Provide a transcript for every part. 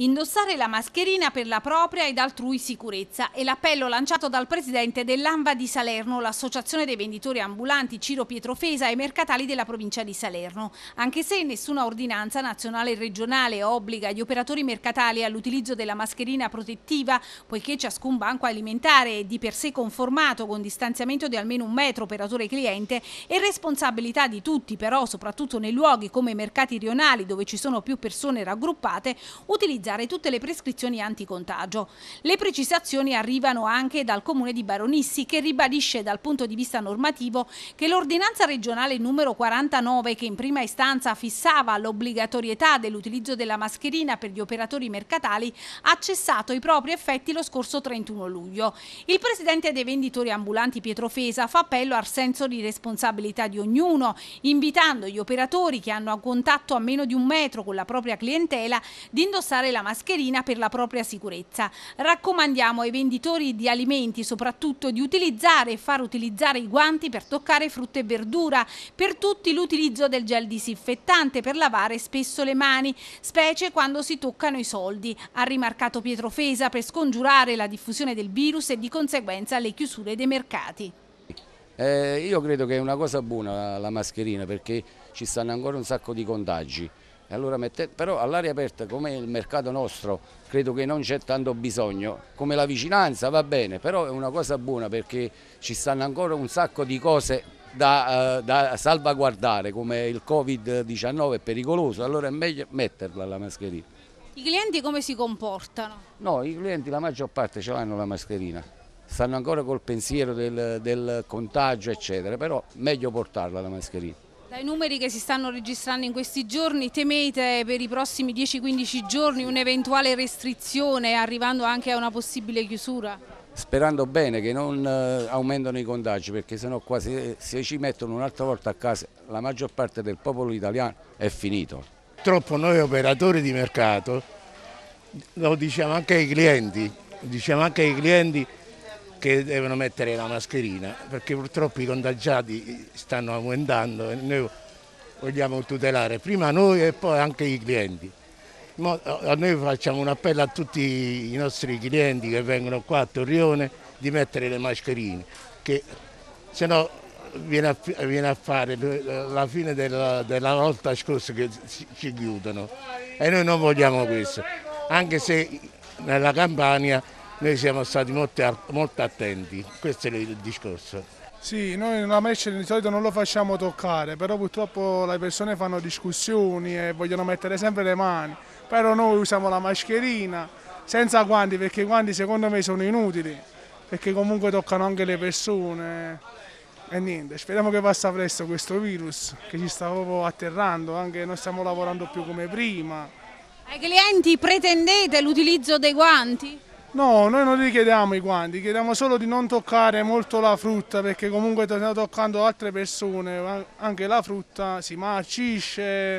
indossare la mascherina per la propria ed altrui sicurezza è l'appello lanciato dal presidente dell'ANVA di Salerno, l'associazione dei venditori ambulanti Ciro Pietrofesa e mercatali della provincia di Salerno, anche se nessuna ordinanza nazionale e regionale obbliga gli operatori mercatali all'utilizzo della mascherina protettiva, poiché ciascun banco alimentare è di per sé conformato con distanziamento di almeno un metro operatore e cliente, è responsabilità di tutti però, soprattutto nei luoghi come mercati rionali dove ci sono più persone raggruppate, utilizzare realizzare tutte le prescrizioni anticontagio. Le precisazioni arrivano anche dal comune di Baronissi che ribadisce dal punto di vista normativo che l'ordinanza regionale numero 49 che in prima istanza fissava l'obbligatorietà dell'utilizzo della mascherina per gli operatori mercatali ha cessato i propri effetti lo scorso 31 luglio. Il presidente dei venditori ambulanti Pietro Fesa fa appello al senso di responsabilità di ognuno, invitando gli operatori che hanno a contatto a meno di un metro con la propria clientela di indossare la la mascherina per la propria sicurezza. Raccomandiamo ai venditori di alimenti soprattutto di utilizzare e far utilizzare i guanti per toccare frutta e verdura, per tutti l'utilizzo del gel disinfettante per lavare spesso le mani, specie quando si toccano i soldi, ha rimarcato Pietro Fesa per scongiurare la diffusione del virus e di conseguenza le chiusure dei mercati. Eh, io credo che è una cosa buona la mascherina perché ci stanno ancora un sacco di contagi. Allora mette... però all'aria aperta come il mercato nostro credo che non c'è tanto bisogno, come la vicinanza va bene, però è una cosa buona perché ci stanno ancora un sacco di cose da, eh, da salvaguardare come il Covid-19 è pericoloso, allora è meglio metterla la mascherina. I clienti come si comportano? No, i clienti la maggior parte ce l'hanno la mascherina, stanno ancora col pensiero del, del contagio eccetera, però meglio portarla la mascherina. Dai numeri che si stanno registrando in questi giorni, temete per i prossimi 10-15 giorni un'eventuale restrizione arrivando anche a una possibile chiusura? Sperando bene che non eh, aumentino i contagi perché sennò qua se, se ci mettono un'altra volta a casa la maggior parte del popolo italiano è finito. Purtroppo noi operatori di mercato, lo diciamo anche ai clienti, diciamo anche ai clienti che devono mettere la mascherina perché purtroppo i contagiati stanno aumentando e noi vogliamo tutelare prima noi e poi anche i clienti. noi facciamo un appello a tutti i nostri clienti che vengono qua a Torrione di mettere le mascherine, che se no viene a, viene a fare eh, la fine della, della volta scorsa che ci chiudono e noi non vogliamo questo, anche se nella campagna noi siamo stati molto, molto attenti, questo è il discorso. Sì, noi la merce di solito non lo facciamo toccare, però purtroppo le persone fanno discussioni e vogliono mettere sempre le mani, però noi usiamo la mascherina senza guanti perché i guanti secondo me sono inutili, perché comunque toccano anche le persone e niente, speriamo che passa presto questo virus che ci sta proprio atterrando, anche non stiamo lavorando più come prima. Ai clienti pretendete l'utilizzo dei guanti? No, noi non richiediamo i guanti, chiediamo solo di non toccare molto la frutta perché comunque stiamo toccando altre persone anche la frutta si marcisce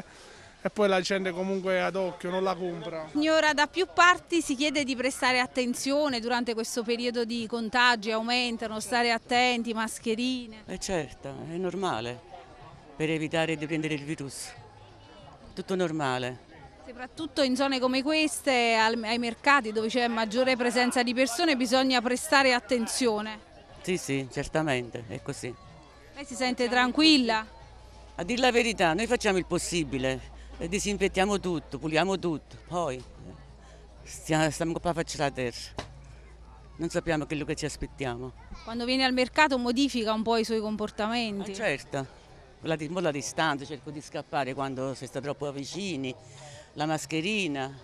e poi la gente comunque ad occhio non la compra. Signora, da più parti si chiede di prestare attenzione durante questo periodo di contagi, aumentano, stare attenti, mascherine. E eh certo, è normale per evitare di prendere il virus, tutto normale. Soprattutto in zone come queste, ai mercati dove c'è maggiore presenza di persone, bisogna prestare attenzione. Sì, sì, certamente, è così. Lei si sente tranquilla? A dir la verità, noi facciamo il possibile, eh, disinfettiamo tutto, puliamo tutto, poi eh, stiamo, qua a faccia la terra. Non sappiamo quello che ci aspettiamo. Quando viene al mercato modifica un po' i suoi comportamenti? Ah, certo, la, la distanza, cerco di scappare quando si sta troppo vicini la mascherina,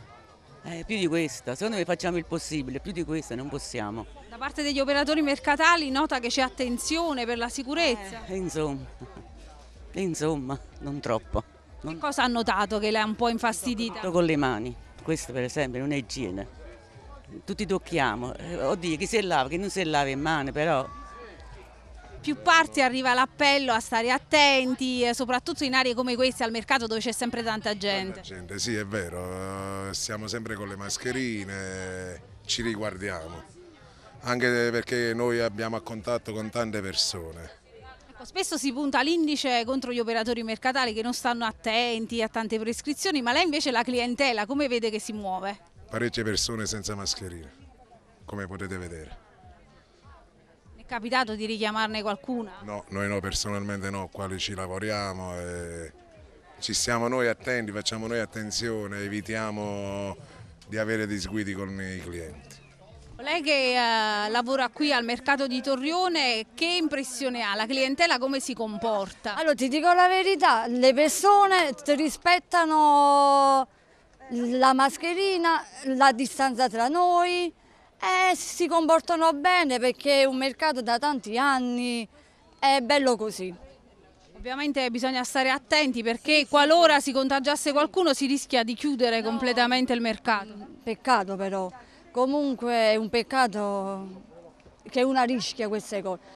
eh, più di questa, secondo me facciamo il possibile, più di questa non possiamo. Da parte degli operatori mercatali nota che c'è attenzione per la sicurezza. Eh, insomma, insomma, non troppo. Non... Che cosa ha notato che l'ha un po' infastidita? con le mani, questo per esempio non è igiene. Tutti tocchiamo, eh, oddio chi si lava, chi non si lava in mano però più parti arriva l'appello a stare attenti, eh, soprattutto in aree come queste al mercato dove c'è sempre tanta gente. Tanta gente, sì è vero, eh, siamo sempre con le mascherine, ci riguardiamo, anche perché noi abbiamo a contatto con tante persone. Ecco, spesso si punta l'indice contro gli operatori mercatali che non stanno attenti a tante prescrizioni, ma lei invece la clientela come vede che si muove? Parecchie persone senza mascherine, come potete vedere capitato di richiamarne qualcuna? No, noi no, personalmente no, quali ci lavoriamo, e... Eh, ci siamo noi attenti, facciamo noi attenzione, evitiamo di avere disguidi con i clienti. Lei che eh, lavora qui al mercato di Torrione, che impressione ha? La clientela come si comporta? Allora ti dico la verità, le persone rispettano la mascherina, la distanza tra noi, eh, si comportano bene perché è un mercato da tanti anni, è bello così. Ovviamente bisogna stare attenti perché sì, qualora sì. si contagiasse qualcuno si rischia di chiudere no. completamente il mercato. Peccato però, comunque è un peccato che una rischia queste cose.